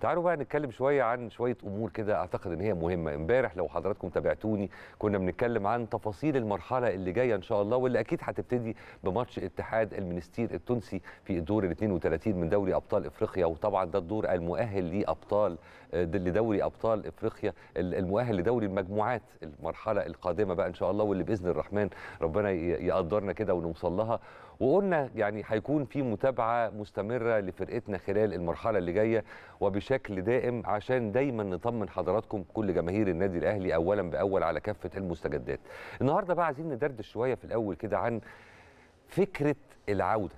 تعالوا بقى نتكلم شويه عن شويه امور كده اعتقد ان هي مهمه امبارح لو حضراتكم تابعتوني كنا بنتكلم عن تفاصيل المرحله اللي جايه ان شاء الله واللي اكيد هتبتدي بماتش اتحاد المنستير التونسي في الدور ال 32 من دوري ابطال افريقيا وطبعا ده الدور المؤهل لابطال لدوري ابطال افريقيا المؤهل لدوري المجموعات المرحله القادمه بقى ان شاء الله واللي باذن الرحمن ربنا يقدرنا كده ونوصل لها وقلنا يعني هيكون في متابعه مستمره لفرقتنا خلال المرحله اللي جايه وبش بشكل دائم عشان دايما نطمن حضراتكم كل جماهير النادي الاهلي اولا باول على كافه المستجدات. النهارده بقى عايزين ندردش شويه في الاول كده عن فكره العوده.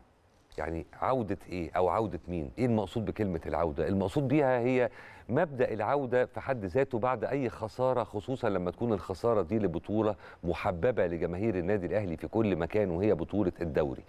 يعني عودة إيه أو عودة مين؟ إيه المقصود بكلمة العودة؟ المقصود بيها هي مبدأ العودة في حد ذاته بعد أي خسارة خصوصا لما تكون الخسارة دي لبطولة محببة لجماهير النادي الأهلي في كل مكان وهي بطولة الدوري.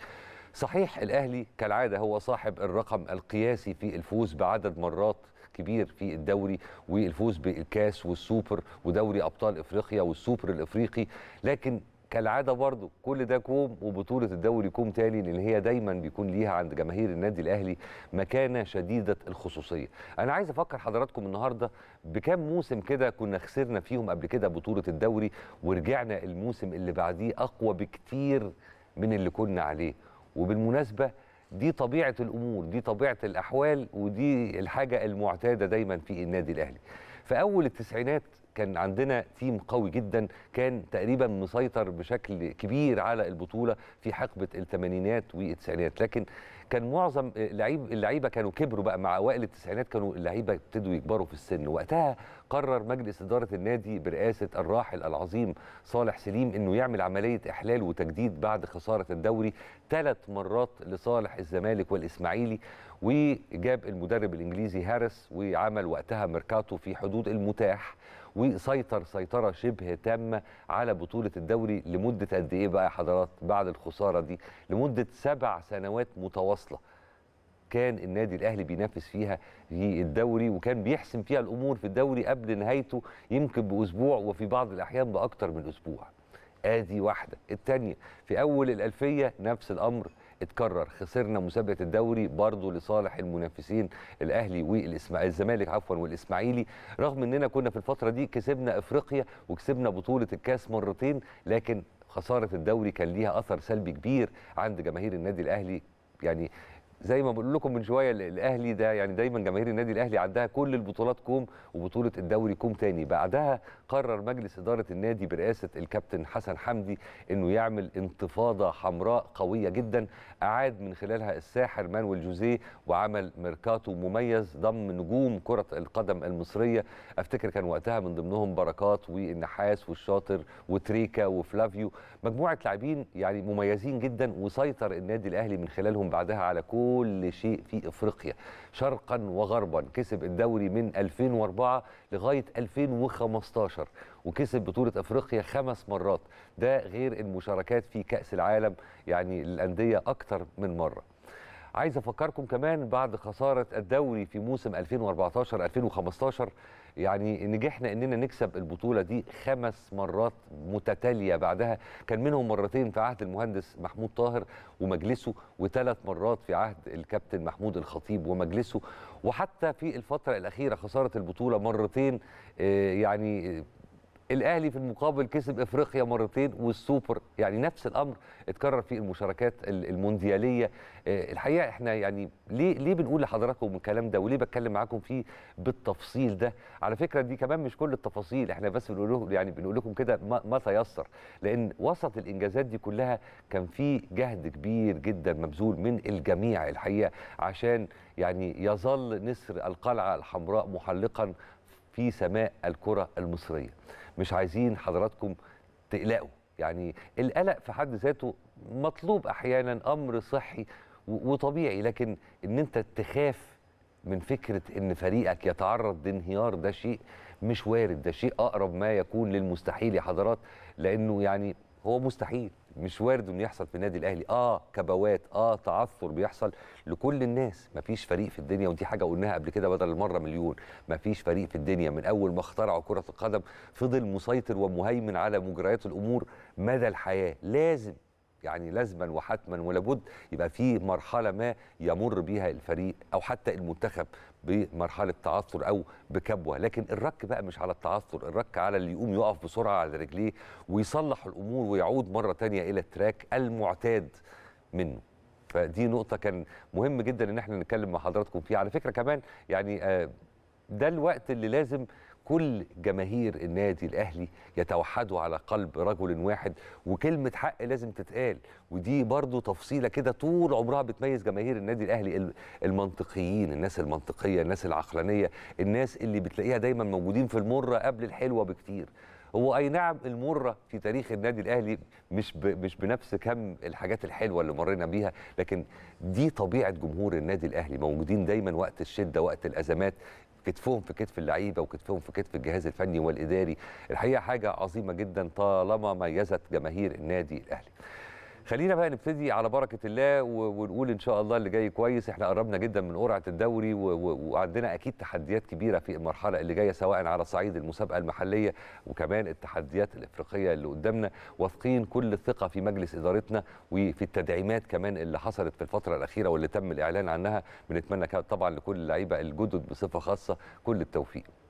صحيح الاهلي كالعاده هو صاحب الرقم القياسي في الفوز بعدد مرات كبير في الدوري والفوز بالكاس والسوبر ودوري ابطال افريقيا والسوبر الافريقي لكن كالعاده برضو كل ده كوم وبطوله الدوري كوم تاني لان هي دايما بيكون ليها عند جماهير النادي الاهلي مكانه شديده الخصوصيه انا عايز افكر حضراتكم النهارده بكم موسم كده كنا خسرنا فيهم قبل كده بطوله الدوري ورجعنا الموسم اللي بعديه اقوى بكتير من اللي كنا عليه وبالمناسبه دي طبيعه الامور دي طبيعه الاحوال ودي الحاجه المعتاده دايما في النادي الاهلي في اول التسعينات كان عندنا تيم قوي جدا كان تقريبا مسيطر بشكل كبير على البطوله في حقبه الثمانينات والتسعينات لكن كان معظم اللعيب اللعيبه كانوا كبروا بقى مع اوائل التسعينات كانوا اللعيبه ابتدوا يكبروا في السن وقتها قرر مجلس اداره النادي برئاسه الراحل العظيم صالح سليم انه يعمل عمليه احلال وتجديد بعد خساره الدوري ثلاث مرات لصالح الزمالك والاسماعيلي وجاب المدرب الانجليزي هارس وعمل وقتها ميركاتو في حدود المتاح وسيطر سيطره شبه تامه على بطوله الدوري لمده قد ايه بقى يا حضرات بعد الخساره دي لمده سبع سنوات متواصله كان النادي الاهلي بينافس فيها في الدوري وكان بيحسم فيها الامور في الدوري قبل نهايته يمكن باسبوع وفي بعض الاحيان باكتر من اسبوع ادي واحده الثانيه في اول الالفيه نفس الامر اتكرر خسرنا مسابقه الدوري برضه لصالح المنافسين الاهلي والاسماعيلي الزمالك عفوا والاسماعيلي رغم اننا كنا في الفتره دي كسبنا افريقيا وكسبنا بطوله الكاس مرتين لكن خساره الدوري كان ليها اثر سلبي كبير عند جماهير النادي الاهلي يعني زي ما بقول لكم من شويه الاهلي ده يعني دايما جماهير النادي الاهلي عندها كل البطولات كوم وبطوله الدوري كوم تاني بعدها قرر مجلس اداره النادي برئاسه الكابتن حسن حمدي انه يعمل انتفاضه حمراء قويه جدا اعاد من خلالها الساحر مانويل جوزيه وعمل ميركاتو مميز ضم نجوم كره القدم المصريه افتكر كان وقتها من ضمنهم بركات والنحاس والشاطر وتريكا وفلافيو مجموعه لاعبين يعني مميزين جدا وسيطر النادي الاهلي من خلالهم بعدها على كوم كل شيء في افريقيا شرقا وغربا كسب الدوري من 2004 لغايه 2015 وكسب بطوله افريقيا خمس مرات ده غير المشاركات في كاس العالم يعني الانديه اكثر من مره عايز افكركم كمان بعد خساره الدوري في موسم 2014 2015 يعني نجحنا اننا نكسب البطوله دي خمس مرات متتاليه بعدها كان منهم مرتين في عهد المهندس محمود طاهر ومجلسه وثلاث مرات في عهد الكابتن محمود الخطيب ومجلسه وحتى في الفتره الاخيره خساره البطوله مرتين آه، يعني الاهلي في المقابل كسب افريقيا مرتين والسوبر يعني نفس الامر اتكرر في المشاركات الموندياليه آه، الحقيقه احنا يعني ليه ليه بنقول لحضراتكم الكلام ده وليه بتكلم معاكم فيه بالتفصيل ده على فكره دي كمان مش كل التفاصيل احنا بس بنقول لهم يعني بنقول لكم كده ما تيسر لان وسط الانجازات دي كلها كان في جهد كبير جدا مبذول من الجميع الحقيقه عشان يعني يظل نسر القلعه الحمراء محلقا في سماء الكره المصريه مش عايزين حضراتكم تقلقوا يعني القلق في حد ذاته مطلوب احيانا امر صحي وطبيعي لكن ان انت تخاف من فكره ان فريقك يتعرض لانهيار ده شيء مش وارد ده شيء اقرب ما يكون للمستحيل يا حضرات لانه يعني هو مستحيل مش وارد انه يحصل في النادي الاهلي اه كبوات اه تعثر بيحصل لكل الناس مفيش فريق في الدنيا ودي حاجه قلناها قبل كده بدل المره مليون مفيش فريق في الدنيا من اول ما اخترعوا كره القدم فضل مسيطر ومهيمن على مجريات الامور مدى الحياه لازم يعني لازما وحتما ولابد يبقى في مرحله ما يمر بيها الفريق او حتى المنتخب بمرحله تعثر او بكبوه لكن الرك بقى مش على التعثر الرك على اللي يقوم يقف بسرعه على رجليه ويصلح الامور ويعود مره تانية الى التراك المعتاد منه فدي نقطة كان مهم جدا إن احنا نتكلم مع حضراتكم فيها، على فكرة كمان يعني آه، ده الوقت اللي لازم كل جماهير النادي الاهلي يتوحدوا على قلب رجل واحد وكلمه حق لازم تتقال ودي برضو تفصيله كده طول عمرها بتميز جماهير النادي الاهلي المنطقيين الناس المنطقيه الناس العقلانيه الناس اللي بتلاقيها دايما موجودين في المره قبل الحلوه بكتير هو اي نعم المره في تاريخ النادي الاهلي مش ب... مش بنفس كم الحاجات الحلوه اللي مرينا بيها لكن دي طبيعه جمهور النادي الاهلي موجودين دايما وقت الشده وقت الازمات كتفهم في كتف اللعيبه وكتفهم في كتف الجهاز الفني والاداري الحقيقه حاجه عظيمه جدا طالما ميزت جماهير النادي الاهلي خلينا بقى نبتدي على بركه الله ونقول ان شاء الله اللي جاي كويس احنا قربنا جدا من قرعه الدوري وعندنا اكيد تحديات كبيره في المرحله اللي جايه سواء على صعيد المسابقه المحليه وكمان التحديات الافريقيه اللي قدامنا واثقين كل الثقه في مجلس ادارتنا وفي التدعيمات كمان اللي حصلت في الفتره الاخيره واللي تم الاعلان عنها بنتمنى طبعا لكل اللعيبه الجدد بصفه خاصه كل التوفيق